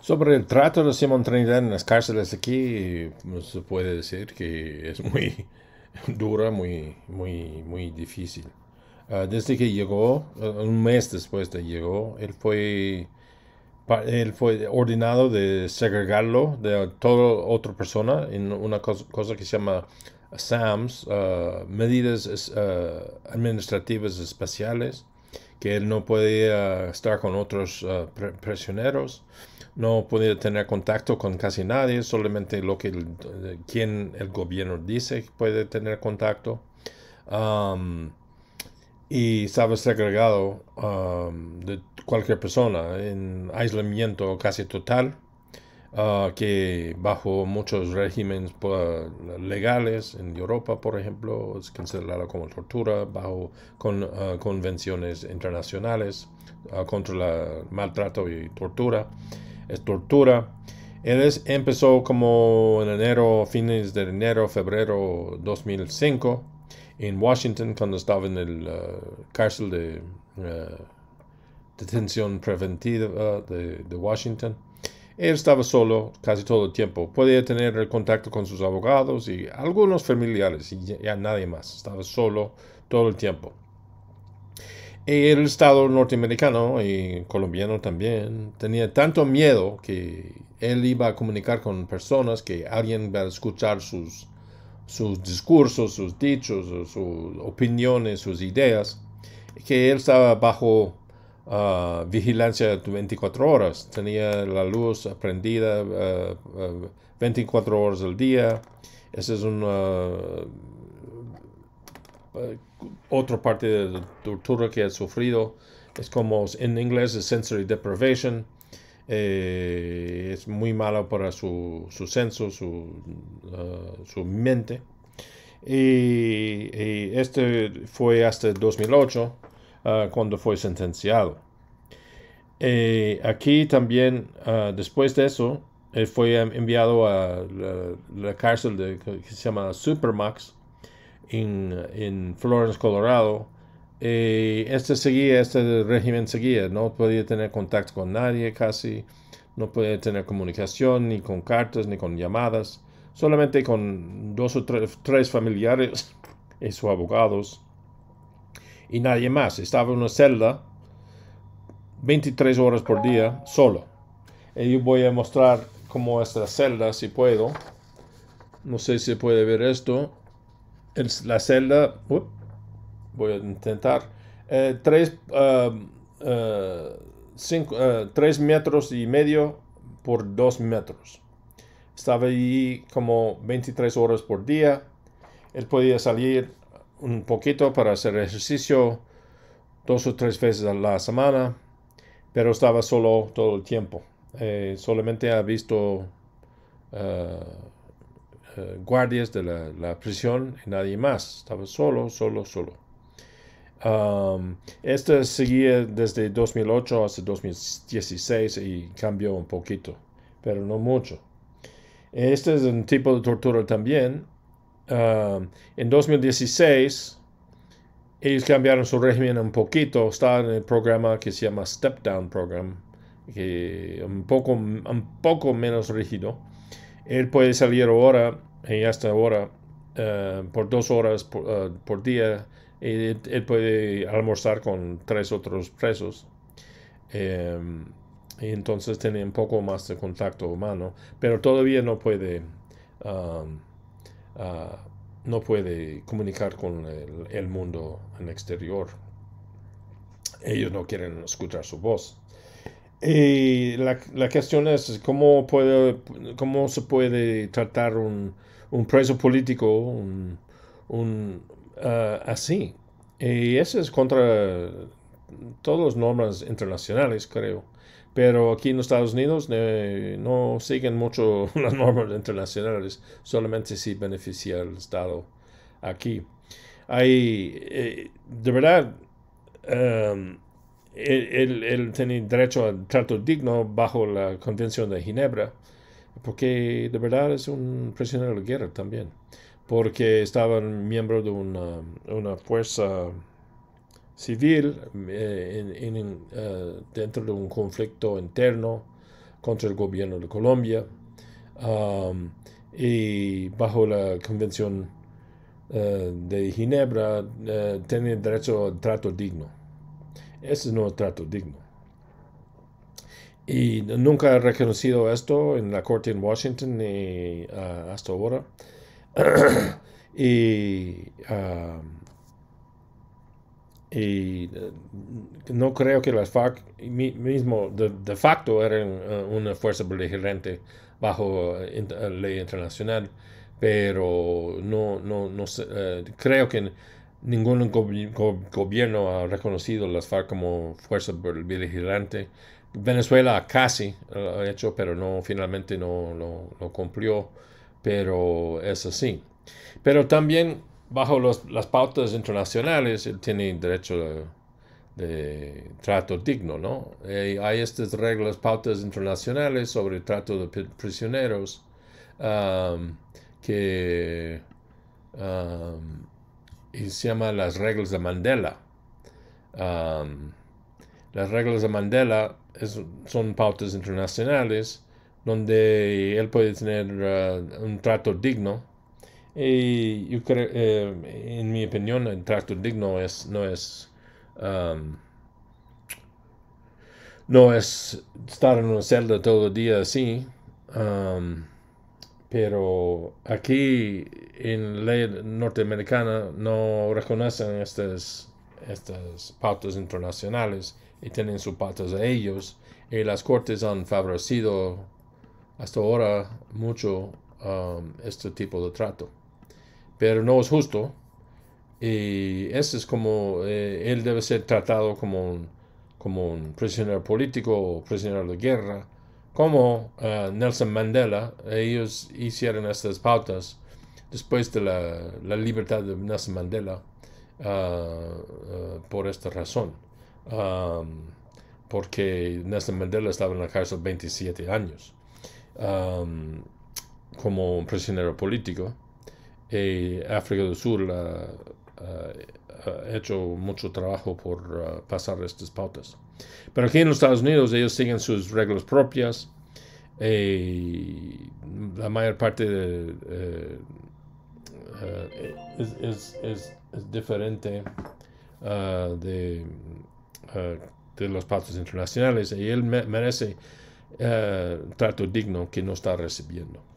Sobre el trato de Simón Trinidad en las cárceles aquí, pues, se puede decir que es muy dura, muy, muy, muy difícil. Ah, desde que llegó, ah, un mes después de llegó, él fue, él fue ordenado de segregarlo de toda otra persona en una cosa, que se llama SAMS, ah, medidas administrativas especiales que él no podía estar con otros ah, prisioneros, no podía tener contacto con casi nadie, solamente lo que eh, quien el gobierno dice puede tener contacto. y estaba segregado de cualquier persona en aislamiento casi total. Ah, que bajo muchos regímenes pues, legales en Europa, por ejemplo, es considerado como tortura bajo con, ah, convenciones internacionales ah, contra el maltrato y tortura. Es tortura. Él empezó como en enero, fines de enero, febrero 2005 en Washington cuando estaba en el cárcel de detención preventiva de Washington. Él estaba solo casi todo el tiempo. Podía tener contacto con sus abogados y algunos familiares y ya nadie más. Estaba solo todo el tiempo. El Estado norteamericano y colombiano también tenía tanto miedo que él iba a comunicar con personas que alguien va a escuchar sus, sus discursos, sus dichos, sus opiniones, sus ideas, que él estaba bajo Ah, vigilancia 24 horas. Tenía la luz prendida 24 eh, eh, horas al día. Esa es una eh, otra parte de la tortura que ha sufrido. Es como en inglés sensory deprivation. es muy malo para su, su senso, su, su mente. Y, este fue hasta 2008. Ah, cuando fue sentenciado. Eh, aquí también, ah, después de eso, él eh, fue enviado a la, cárcel de, que se llama Supermax en, en Florence, Colorado. Eh, este seguía, este régimen seguía, no podía tener contacto con nadie casi, no podía tener comunicación ni con cartas ni con llamadas, solamente con dos o tres familiares y sus abogados y nadie más. Estaba en una celda 23 horas por día solo. Y yo voy a mostrar cómo es la celda, si puedo. No sé si puede ver esto. Es la celda, uh, voy a intentar, 3 eh, um, eh, eh metros y medio por 2 metros. Estaba allí como 23 horas por día. Él podía salir un poquito para hacer ejercicio dos o tres veces a la semana, pero estaba solo todo el tiempo. Eh, solamente ha visto eh, eh, guardias de la, prisión y nadie más. Estaba solo, solo, solo. Esto um, este seguía desde 2008 hasta 2016 y cambió un poquito, pero no mucho. Este es un tipo de tortura también Um, en 2016 ellos cambiaron su régimen un poquito, estaban en el programa que se llama Step Down Program, que un poco, un poco menos rígido. Él puede salir ahora y hasta ahora uh, por dos horas por, uh, día. Él, puede almorzar con tres otros presos. Um, y entonces tiene un poco más de contacto humano, pero todavía no puede um, Ah, no puede comunicar con el, mundo en exterior. Ellos no quieren escuchar su voz. Y la, cuestión es cómo, puede, cómo se puede tratar un, preso político ah, así. Y eso es contra todas las normas internacionales, creo. Pero aquí en los Estados Unidos eh, no siguen mucho las normas internacionales, solamente si beneficia al Estado aquí. Hay, eh, de verdad, él, em, derecho a trato digno bajo la Convención de Ginebra, porque de verdad es un prisionero de guerra también, porque estaba miembro de una, una fuerza civil eh, eh, dentro de un conflicto interno contra el gobierno de Colombia y bajo la Convención eh, de Ginebra uh, tiene derecho a trato digno. Ese no es trato digno. Y nunca he reconocido esto en la corte en Washington y, ah, hasta ahora. y ah, y eh, no creo que las FARC mismo de, facto eran eh, una fuerza beligerante bajo eh, ley internacional, pero no, no, creo que ningún gobierno ha reconocido las FARC como fuerza beligerante. Venezuela casi ha hecho, pero no finalmente no lo cumplió, pero es así. Pero también bajo los, las pautas internacionales, él tiene derecho de, trato digno, ¿no? Eh, hay estas reglas, pautas internacionales sobre trato de prisioneros um, que um, se llama las reglas de Mandela. Um, las reglas de Mandela son pautas internacionales donde él puede tener uh, un trato digno y yo creo, eh, en mi opinión, el trato digno es, no es, um, no es estar en una celda todo el día así. Um, pero aquí en ley norteamericana no reconocen estas, estas pautas internacionales y tienen sus pautas a ellos. Y las cortes han favorecido hasta ahora mucho um, este tipo de trato pero no es justo. Y ese es como eh, él debe ser tratado como un, como un prisionero político o prisionero de guerra. Como eh, Nelson Mandela, ellos hicieron estas pautas después de la, libertad de Nelson Mandela ah, ah, por esta razón. porque Nelson Mandela estaba en la cárcel 27 años como un prisionero político eh, África del Sur ha hecho mucho trabajo por uh, pasar estas pautas. Pero aquí en los Estados Unidos ellos siguen sus reglas propias. Eh, la mayor parte eh, eh, es, diferente uh, de, uh, de, los pactos internacionales y él merece un trato digno que no está recibiendo.